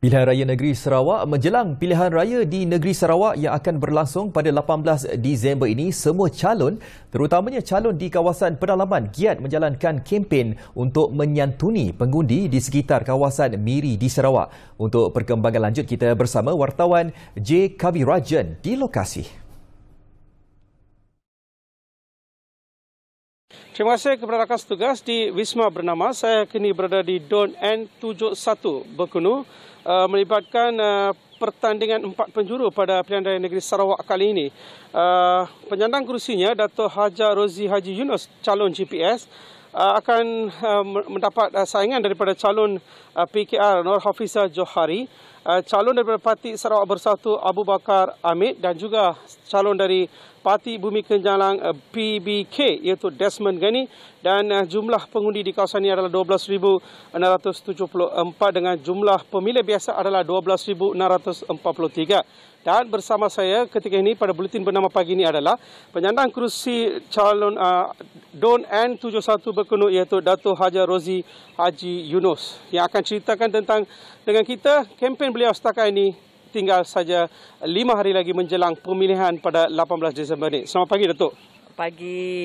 Pilihan raya negeri Sarawak menjelang pilihan raya di negeri Sarawak yang akan berlangsung pada 18 Disember ini, semua calon, terutamanya calon di kawasan pedalaman, giat menjalankan kempen untuk menyantuni pengundi di sekitar kawasan Miri di Sarawak. Untuk perkembangan lanjut, kita bersama wartawan J. Kavirajan di lokasi. Terima kasih kepada rakan setugas di Wisma Bernama. Saya kini berada di Don N71 Bekunu. Uh, melibatkan uh, pertandingan empat penjuru pada pilihan raya negeri Sarawak kali ini. Uh, penyandang kursinya Dato Haja Rozi Haji Yunus calon GPS akan mendapat saingan daripada calon PKR Nur Hafizah Johari, calon daripada Parti Sarawak Bersatu Abu Bakar Amit dan juga calon dari Parti Bumi Kenjalang PBK iaitu Desmond Gani dan eh, jumlah pengundi di kawasan ini adalah 12674 dengan jumlah pemilih biasa adalah 12643 dan bersama saya ketika ini pada bulletin bernama pagi ini adalah penyandang kerusi calon uh, Don N71 berkenu iaitu Dato Haja Rozi Haji Yunus yang akan ceritakan tentang dengan kita kempen beliau setakat ini tinggal saja lima hari lagi menjelang pemilihan pada 18 Disember ini. Selamat pagi, Datuk. Pagi.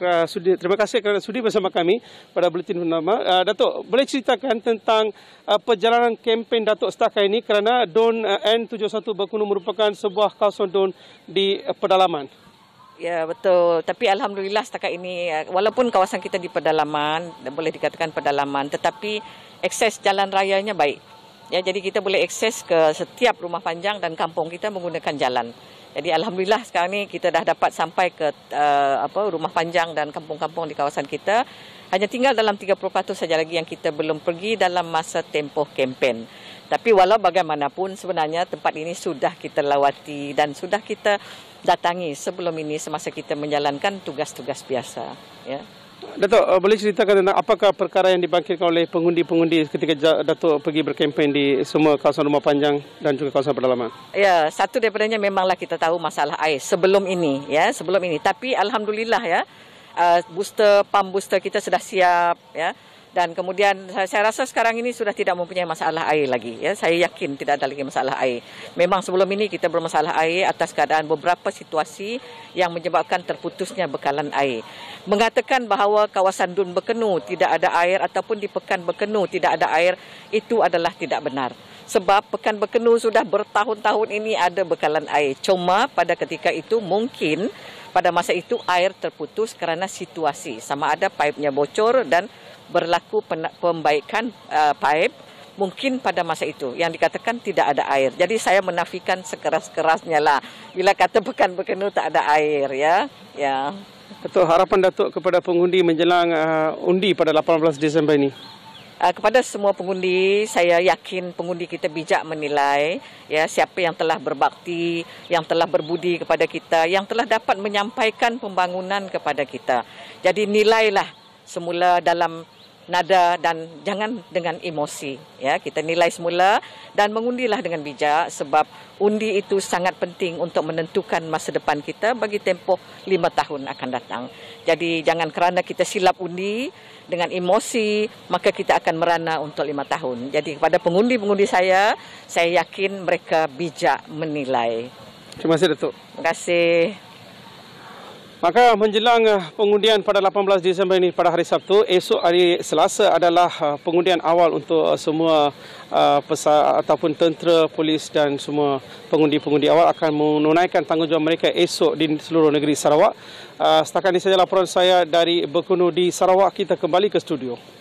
Uh, sudi, terima kasih kerana sudi bersama kami pada bulletin bernama. Uh, Datuk, boleh ceritakan tentang uh, perjalanan kempen Datuk setakat ini kerana Don uh, N71 Bakunu merupakan sebuah kawasan Don di uh, pedalaman? Ya betul. Tapi alhamdulillah setakat ini uh, walaupun kawasan kita di pedalaman boleh dikatakan pedalaman tetapi akses jalan rayanya baik. Ya jadi kita boleh akses ke setiap rumah panjang dan kampung kita menggunakan jalan. Jadi alhamdulillah sekarang ni kita dah dapat sampai ke uh, apa rumah panjang dan kampung-kampung di kawasan kita. Hanya tinggal dalam 30% saja lagi yang kita belum pergi dalam masa tempoh kempen. Tapi walau bagaimanapun sebenarnya tempat ini sudah kita lawati dan sudah kita datangi sebelum ini semasa kita menjalankan tugas-tugas biasa ya. Datuk, uh, boleh ceritakan tentang apakah perkara yang dibangkitkan oleh pengundi-pengundi ketika Datuk pergi berkempen di semua kawasan rumah panjang dan juga kawasan pedalaman? Ya, satu daripadanya memanglah kita tahu masalah air sebelum ini, ya, sebelum ini. Tapi alhamdulillah ya, uh, booster pam booster kita sudah siap, ya dan kemudian saya rasa sekarang ini sudah tidak mempunyai masalah air lagi ya saya yakin tidak ada lagi masalah air memang sebelum ini kita bermasalah air atas keadaan beberapa situasi yang menyebabkan terputusnya bekalan air mengatakan bahawa kawasan dun bekenu tidak ada air ataupun di pekan bekenu tidak ada air itu adalah tidak benar sebab pekan bekenu sudah bertahun-tahun ini ada bekalan air cuma pada ketika itu mungkin pada masa itu air terputus kerana situasi sama ada pipenya bocor dan berlaku pembaikan uh, paip mungkin pada masa itu yang dikatakan tidak ada air. Jadi saya menafikan sekeras-kerasnya lah bila kata pekan berkenu tak ada air ya. Ya. Betul harapan Datuk kepada pengundi menjelang uh, undi pada 18 Disember ini. Uh, kepada semua pengundi, saya yakin pengundi kita bijak menilai ya siapa yang telah berbakti, yang telah berbudi kepada kita, yang telah dapat menyampaikan pembangunan kepada kita. Jadi nilailah semula dalam nada dan jangan dengan emosi ya kita nilai semula dan mengundilah dengan bijak sebab undi itu sangat penting untuk menentukan masa depan kita bagi tempoh lima tahun akan datang jadi jangan kerana kita silap undi dengan emosi maka kita akan merana untuk lima tahun jadi kepada pengundi-pengundi saya saya yakin mereka bijak menilai terima kasih Datuk terima kasih Maka menjelang eh, pengundian pada 18 Disember ini pada hari Sabtu, esok hari Selasa adalah eh, pengundian awal untuk eh, semua pesa ataupun tentera, polis dan semua pengundi-pengundi awal akan menunaikan tanggungjawab mereka esok di seluruh negeri Sarawak. Setakat ini saja laporan saya dari Bekunu di Sarawak, kita kembali ke studio.